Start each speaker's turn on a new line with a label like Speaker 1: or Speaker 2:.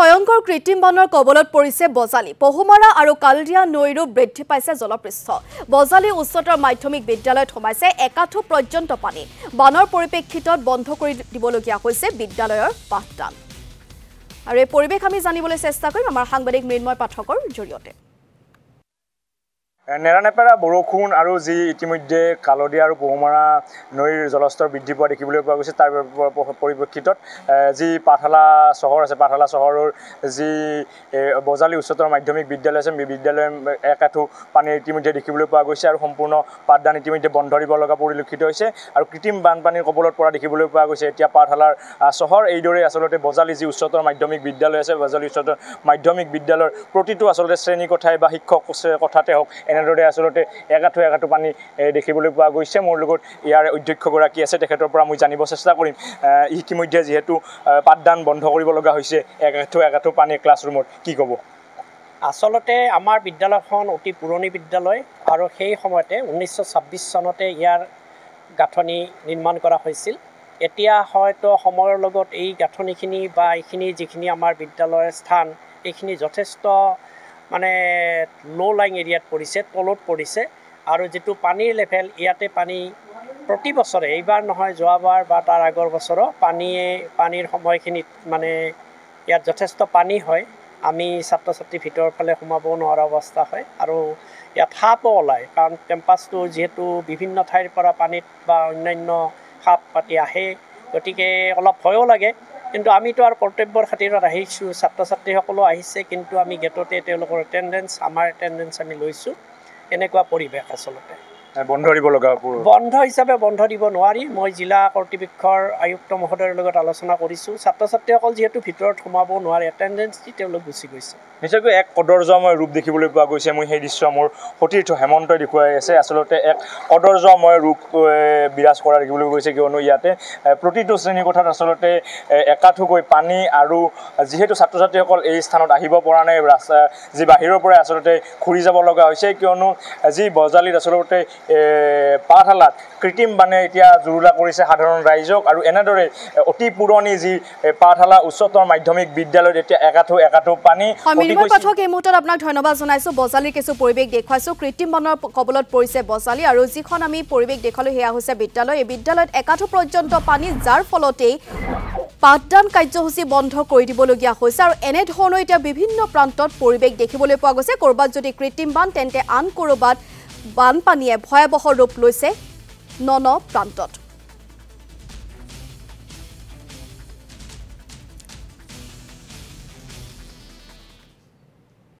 Speaker 1: ভয়ংকৰ কৃত্ৰিম বানৰ কবলত পৰিছে বজালী পহুমৰা আৰু কালদিয়া নৈৰো বৃদ্ধি পাইছে জলপৃষ্ঠ বজালী উচ্চতৰ মাধ্যমিক বিদ্যালয়ত সোমাইছে একাঠু পৰ্যন্ত পানী বানৰ পৰিপ্ৰেক্ষিতত বন্ধ কৰি দিবলগীয়া হৈছে বিদ্যালয়ৰ পাঠদান আৰু এই পৰিৱেশ আমি জানিবলৈ চেষ্টা কৰিম আমাৰ সাংবাদিক মৃন্ময় পাঠকৰ জৰিয়তে
Speaker 2: নেৰানেপেৰা বৰষুণ আৰু যি ইতিমধ্যে কালদিয়া আৰু পহুমৰা নৈৰ জলস্তৰ বৃদ্ধি পোৱা দেখিবলৈ পোৱা গৈছে তাৰ পৰিপ্ৰেক্ষিতত যি পাঠশালা চহৰ আছে পাঠশালা চহৰৰ যি বজালী উচ্চতৰ মাধ্যমিক বিদ্যালয় আছে বিদ্যালয় এক আঁঠু পানী ইতিমধ্যে দেখিবলৈ পোৱা গৈছে আৰু সম্পূৰ্ণ পাঠদান ইতিমধ্যে বন্ধ দিব লগা পৰিলক্ষিত হৈছে আৰু কৃত্ৰিম বানপানীৰ কবলত পৰা দেখিবলৈ পোৱা গৈছে এতিয়া পাঠশালাৰ চহৰ এইদৰে আচলতে বজালী যি উচ্চতৰ মাধ্যমিক বিদ্যালয় আছে বজালী উচ্চতৰ মাধ্যমিক বিদ্যালয়ৰ প্ৰতিটো আচলতে শ্ৰেণী কথাই বা শিক্ষক কথাতে হওক তেনেদৰে আচলতে একাঁঠু একাঁঠু পানী দেখিবলৈ পোৱা গৈছে মোৰ লগত ইয়াৰ অধ্যক্ষগৰাকী আছে তেখেতৰ পৰা মই জানিব চেষ্টা কৰিম ইতিমধ্যে যিহেতু পাঠদান বন্ধ কৰিব লগা হৈছে একাঁঠু একাঁঠু পানী ক্লাছৰুমত কি ক'ব
Speaker 3: আচলতে আমাৰ বিদ্যালয়খন অতি পুৰণি বিদ্যালয় আৰু সেই সময়তে ঊনৈছশ ছাব্বিছ চনতে ইয়াৰ গাঁথনি নিৰ্মাণ কৰা হৈছিল এতিয়া হয়তো সময়ৰ লগত এই গাঁথনিখিনি বা এইখিনি যিখিনি আমাৰ বিদ্যালয়ৰ স্থান এইখিনি যথেষ্ট মানে লো লাইন এৰিয়াত পৰিছে তলত পৰিছে আৰু যিটো পানীৰ লেভেল ইয়াতে পানী প্ৰতি বছৰে এইবাৰ নহয় যোৱাবাৰ বা তাৰ আগৰ বছৰো পানীয়ে পানীৰ সময়খিনিত মানে ইয়াত যথেষ্ট পানী হয় আমি ছাত্ৰ ছাত্ৰী ভিতৰৰ ফালে সোমাব নোৱাৰা অৱস্থা হয় আৰু ইয়াত সাপো ওলায় কাৰণ কেম্পাছটো যিহেতু বিভিন্ন ঠাইৰ পৰা পানীত বা অন্যান্য সাপ পাতি আহে গতিকে অলপ ভয়ো লাগে কিন্তু আমিতো আৰু কৰ্তব্যৰ খাতিৰত আহিছোঁ ছাত্ৰ ছাত্ৰীসকলো আহিছে কিন্তু আমি গেটতে তেওঁলোকৰ এটেণ্ডেঞ্চ আমাৰ এটেণ্ডেঞ্চ আমি লৈছোঁ এনেকুৱা পৰিৱেশ আচলতে
Speaker 2: বন্ধ দিব লগা হ'ব বন্ধ
Speaker 3: হিচাপে বন্ধ দিব নোৱাৰি মই জিলা কৰ্তৃপক্ষৰ আয়ুক্ত মহোদয়ৰ লগত আলোচনা কৰিছোঁ ছাত্ৰ ছাত্ৰীসকল যিহেতু ভিতৰত সোমাব নোৱাৰে এটেণ্ডেঞ্চ দি তেওঁলোক গুচি গৈছে
Speaker 2: নিশ্চয়কৈ এক কদৰ্যময় ৰূপ দেখিবলৈ পোৱা গৈছে মই সেই দৃশ্য মোৰ সতীৰ্থ হেমন্তই দেখুৱাই আছে আচলতে এক কদৰ্যময় ৰূপ বিৰাজ কৰা দেখিবলৈ গৈছে কিয়নো ইয়াতে প্ৰতিটো শ্ৰেণীকোঠাত আচলতে একাঠুকৈ পানী আৰু যিহেতু ছাত্ৰ ছাত্ৰীসকল এই স্থানত আহিব পৰা নাই ৰাস্তা যি বাহিৰৰ পৰাই আচলতে ঘূৰি যাব লগা হৈছে কিয়নো যি বজালিত আচলতে পাঠশালাত কৃত্ৰিম বানে এতিয়া জুৰুলা কৰিছে সাধাৰণ ৰাইজক আৰু এনেদৰে অতি পুৰণি যি পাঠশালা উচ্চতৰ মাধ্যমিক বিদ্যালয়ত এতিয়া একাঠো একাঠো পানী পাঠক
Speaker 1: এই মুহূৰ্তত আপোনাক ধন্যবাদ জনাইছোঁ বজালিৰ কিছু পৰিৱেশ দেখুৱাইছোঁ কৃত্ৰিম বানৰ কবলত পৰিছে বজালি আৰু যিখন আমি পৰিৱেশ দেখালোঁ সেয়া হৈছে বিদ্যালয় এই বিদ্যালয়ত একাঠো পৰ্যন্ত পানী যাৰ ফলতেই পাঠদান কাৰ্যসূচী বন্ধ কৰি দিবলগীয়া হৈছে আৰু এনেধৰণৰ এতিয়া বিভিন্ন প্ৰান্তত পৰিৱেশ দেখিবলৈ পোৱা গৈছে ক'ৰবাত যদি কৃত্ৰিম বান তেন্তে আন ক'ৰবাত বানপানীয়ে ভয়াবহ ৰূপ লৈছে ন ন প্ৰান্তত